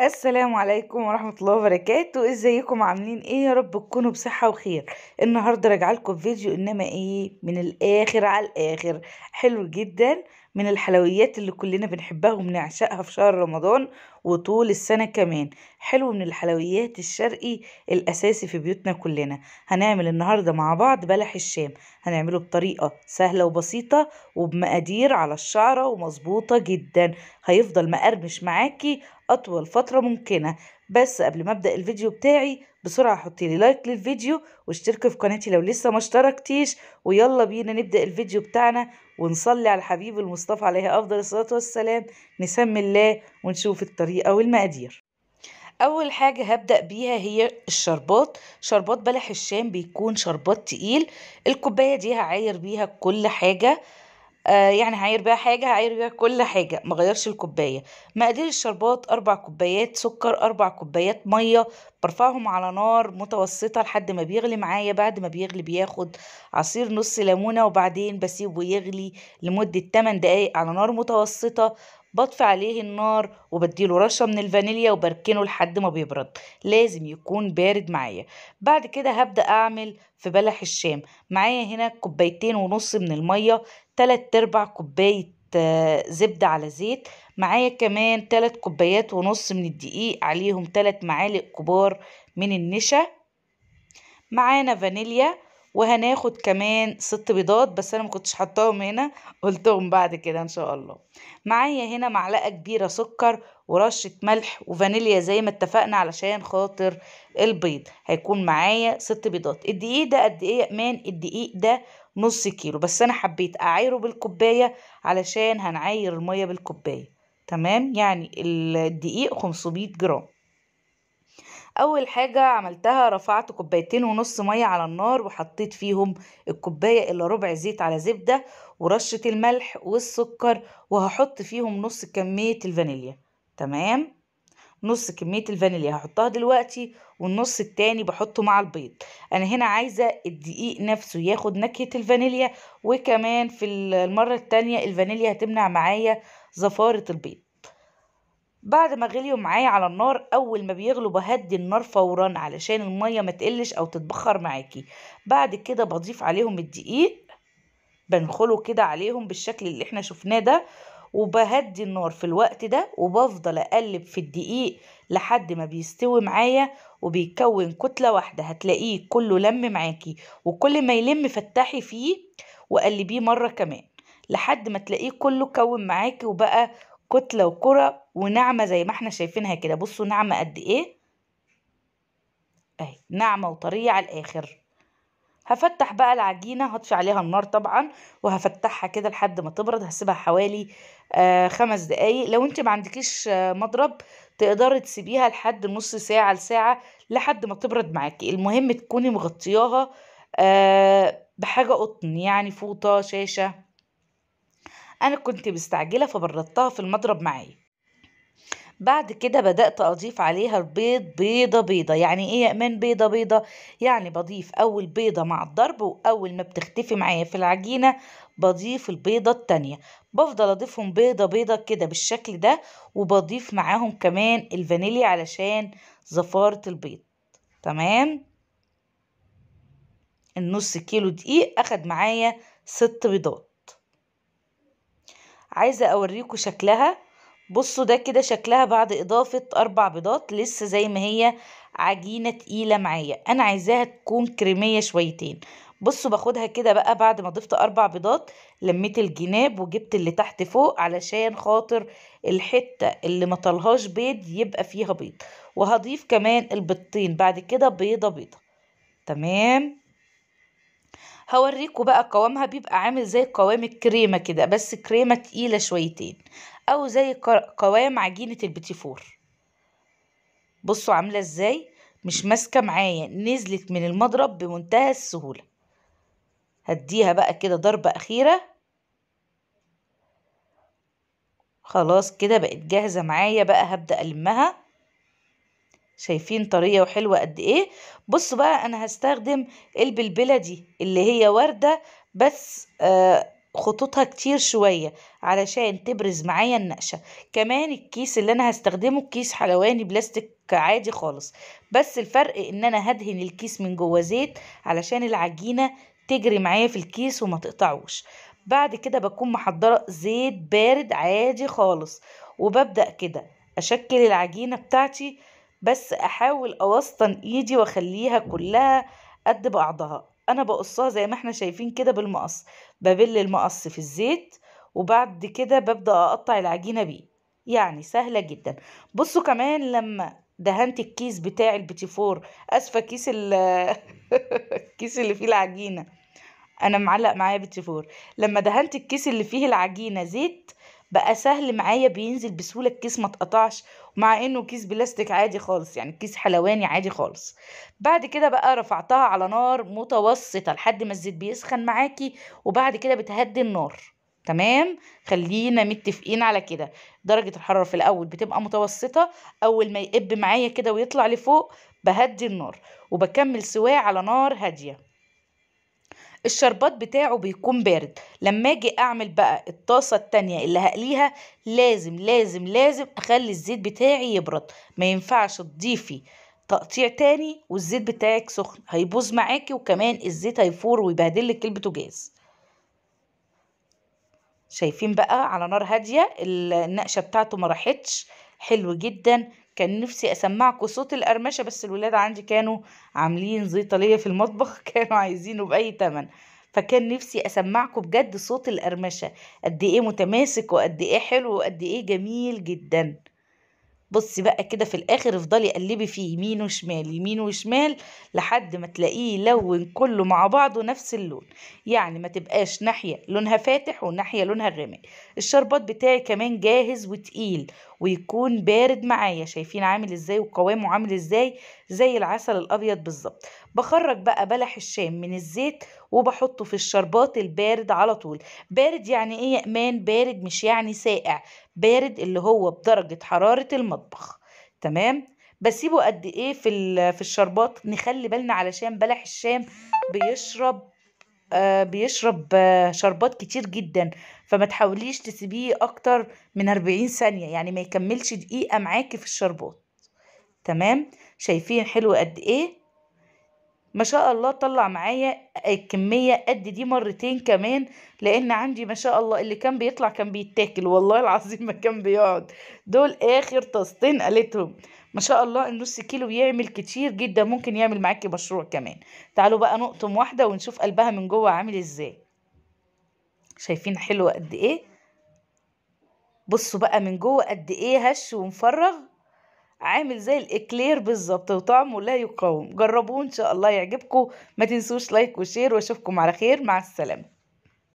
السلام عليكم ورحمة الله وبركاته ازيكم عاملين ايه يا رب تكونوا بصحة وخير النهاردة راجعلكم فيديو انما ايه من الاخر على الاخر حلو جدا من الحلويات اللي كلنا بنحبها وبنعشقها في شهر رمضان وطول السنة كمان حلو من الحلويات الشرقي الأساسي في بيوتنا كلنا هنعمل النهاردة مع بعض بلح الشام هنعمله بطريقة سهلة وبسيطة وبمقادير على الشعرة ومظبوطة جدا هيفضل مقرمش معاكي أطول فترة ممكنة بس قبل ما أبدأ الفيديو بتاعي بسرعة حطي لي لايك للفيديو واشتركي في قناتي لو لسه ما اشتركتيش ويلا بينا نبدأ الفيديو بتاعنا ونصلي على الحبيب المصطفى عليه أفضل الصلاة والسلام نسمي الله ونشوف الطريقة والمقادير اول حاجه هبدا بيها هي الشربات شربات بلح الشام بيكون شربات تقيل الكوبايه دي هعاير بيها كل حاجه آه، يعني هعاير بيها حاجه هعاير بيها كل حاجه ما غيرش الكوبايه مقادير الشربات اربع كوبايات سكر اربع كوبايات ميه برفعهم على نار متوسطه لحد ما بيغلي معايا بعد ما بيغلي بياخد عصير نص ليمونه وبعدين بسيبه يغلي لمده 8 دقايق على نار متوسطه بطفي عليه النار وبديله رشه من الفانيليا وبركنه لحد ما بيبرد لازم يكون بارد معايا بعد كده هبدا اعمل في بلح الشام معايا هنا كوبايتين ونص من الميه تلات ارباع كوبايه آه، زبدة على زيت معايا كمان تلات كوبايات ونص من الدقيق عليهم تلات معالق كبار من النشا معانا فانيليا وهناخد كمان ست بيضات بس انا ما كنتش حطاهم هنا قلتهم بعد كده ان شاء الله معايا هنا معلقه كبيره سكر ورشه ملح وفانيليا زي ما اتفقنا علشان خاطر البيض هيكون معايا ست بيضات الدقيق ده قد ايه يا امان الدقيق ده نص كيلو بس انا حبيت اعايره بالكوبايه علشان هنعاير الميه بالكوبايه تمام يعني الدقيق 500 جرام اول حاجة عملتها رفعت كوبايتين ونص مية على النار وحطيت فيهم الكوباية الا ربع زيت على زبدة ورشة الملح والسكر وهحط فيهم نص كمية الفانيليا تمام نص كمية الفانيليا هحطها دلوقتي والنص التاني بحطه مع البيض انا هنا عايزة الدقيق نفسه ياخد نكهة الفانيليا وكمان في المرة التانية الفانيليا هتمنع معايا زفارة البيض بعد ما غليوا معايا على النار اول ما بيغلوا بهدي النار فورا علشان الميه ما تقلش او تتبخر معاكي بعد كده بضيف عليهم الدقيق بنخله كده عليهم بالشكل اللي احنا شفناه ده وبهدي النار في الوقت ده وبفضل اقلب في الدقيق لحد ما بيستوي معايا وبيكون كتلة واحدة هتلاقيه كله لم معاكي وكل ما يلم فتحي فيه وقلبيه مرة كمان لحد ما تلاقيه كله كون معاكي وبقى كتلة وكرة وناعمة زي ما احنا شايفينها كده بصوا ناعمة قد ايه اهي ناعمة وطرية على الاخر هفتح بقى العجينة هطفي عليها النار طبعا وهفتحها كده لحد ما تبرد هسيبها حوالي آه خمس دقايق لو انت ما عندكيش آه مضرب تقدري تسيبيها لحد نص ساعة لساعة لحد ما تبرد معاكي المهم تكوني مغطياها آه بحاجة قطن يعني فوطة شاشة أنا كنت مستعجلة فبردتها في المضرب معايا بعد كده بدأت أضيف عليها البيض بيضة بيضة يعني إيه يا بيضة بيضة؟ يعني بضيف أول بيضة مع الضرب وأول ما بتختفي معايا في العجينة بضيف البيضة التانية بفضل أضيفهم بيضة بيضة كده بالشكل ده وبضيف معاهم كمان الفانيليا علشان زفارة البيض تمام النص كيلو دقيق أخد معايا ست بيضات عايزة اوريكم شكلها بصوا ده كده شكلها بعد اضافة اربع بيضات لسه زي ما هي عجينة تقيلة معايا انا عايزاها تكون كريمية شويتين بصوا باخدها كده بقى بعد ما ضفت اربع بيضات لميت الجناب وجبت اللي تحت فوق علشان خاطر الحتة اللي ما طلهاش بيض يبقى فيها بيض وهضيف كمان البيضتين بعد كده بيضة بيضة تمام هوريكوا بقى قوامها بيبقى عامل زي قوام الكريمة كده بس كريمة تقيلة شويتين او زي قوام عجينة البتيفور بصوا عاملة ازاي مش ماسكة معايا نزلت من المضرب بمنتهى السهولة هديها بقى كده ضربة أخيرة خلاص كده بقت جاهزة معايا بقى هبدأ ألمها شايفين طرية وحلوة قد ايه بص بقى انا هستخدم البلبلة دي اللي هي وردة بس آه، خطوطها كتير شوية علشان تبرز معايا النقشة كمان الكيس اللي انا هستخدمه كيس حلواني بلاستيك عادي خالص بس الفرق ان انا هدهن الكيس من جوه زيت علشان العجينة تجري معايا في الكيس وما تقطعوش بعد كده بكون محضرة زيت بارد عادي خالص وببدأ كده أشكل العجينة بتاعتي بس احاول اوسطن ايدي واخليها كلها قد بعضها انا بقصها زي ما احنا شايفين كده بالمقص ببل المقص في الزيت وبعد كده ببدأ اقطع العجينة بيه يعني سهلة جدا بصوا كمان لما دهنت الكيس بتاع البيتي فور اسفة كيس الكيس اللي فيه العجينة انا معلق معايا بيتي فور لما دهنت الكيس اللي فيه العجينة زيت بقى سهل معايا بينزل بسهوله الكيس ما تقطعش مع انه كيس بلاستيك عادي خالص يعني كيس حلواني عادي خالص بعد كده بقى رفعتها على نار متوسطه لحد ما الزيت بيسخن معاكي وبعد كده بتهدي النار تمام خلينا متفقين على كده درجه الحراره في الاول بتبقى متوسطه اول ما يقب معايا كده ويطلع لفوق بهدي النار وبكمل سواه على نار هاديه الشربات بتاعه بيكون بارد لما اجي اعمل بقى الطاسه التانية اللي هقليها لازم لازم لازم اخلي الزيت بتاعي يبرد ما ينفعش تضيفي تقطيع تاني والزيت بتاعك سخن هيبوظ معاكي وكمان الزيت هيفور ويبهدل لك البوتاجاز شايفين بقى على نار هاديه النقشه بتاعته ما راحتش حلو جدا كان نفسي اسمعكم صوت القرمشه بس الولاد عندي كانوا عاملين زيطه ليا في المطبخ كانوا عايزينه باي تمن فكان نفسي اسمعكم بجد صوت القرمشه قد ايه متماسك وقد ايه حلو وقد ايه جميل جدا بصي بقى كده في الاخر افضلي قلبي فيه يمين وشمال يمين وشمال لحد ما تلاقيه لون كله مع بعضه نفس اللون يعني ما تبقاش ناحيه لونها فاتح وناحيه لونها غامق الشربات بتاعي كمان جاهز وتقيل ويكون بارد معايا شايفين عامل ازاي وقوامه عامل ازاي زي العسل الابيض بالظبط بخرج بقى بلح الشام من الزيت وبحطه في الشربات البارد على طول بارد يعني ايه يا امان بارد مش يعني ساقع بارد اللي هو بدرجة حرارة المطبخ تمام بسيبه قد ايه في في الشربات نخلي بالنا علشان بلح الشام بيشرب آه بيشرب آه شربات كتير جدا فما تحاوليش تسيبيه اكتر من 40 ثانية يعني ما يكملش دقيقة معاكي في الشربات تمام شايفين حلو قد ايه ما شاء الله طلع معايا الكمية قد دي مرتين كمان لان عندي ما شاء الله اللي كان بيطلع كان بيتاكل والله العظيم ما كان بيقعد دول اخر طاستين قالتهم ما شاء الله النص كيلو يعمل كتير جدا ممكن يعمل معاكي مشروع كمان تعالوا بقى نقطم واحدة ونشوف قلبها من جوه عامل ازاي شايفين حلوة قد ايه بصوا بقى من جوه قد ايه هش ومفرغ عامل زي الاكلير بالظبط وطعمه لا يقاوم جربوه ان شاء الله يعجبكم ما تنسوش لايك وشير واشوفكم على خير مع السلامه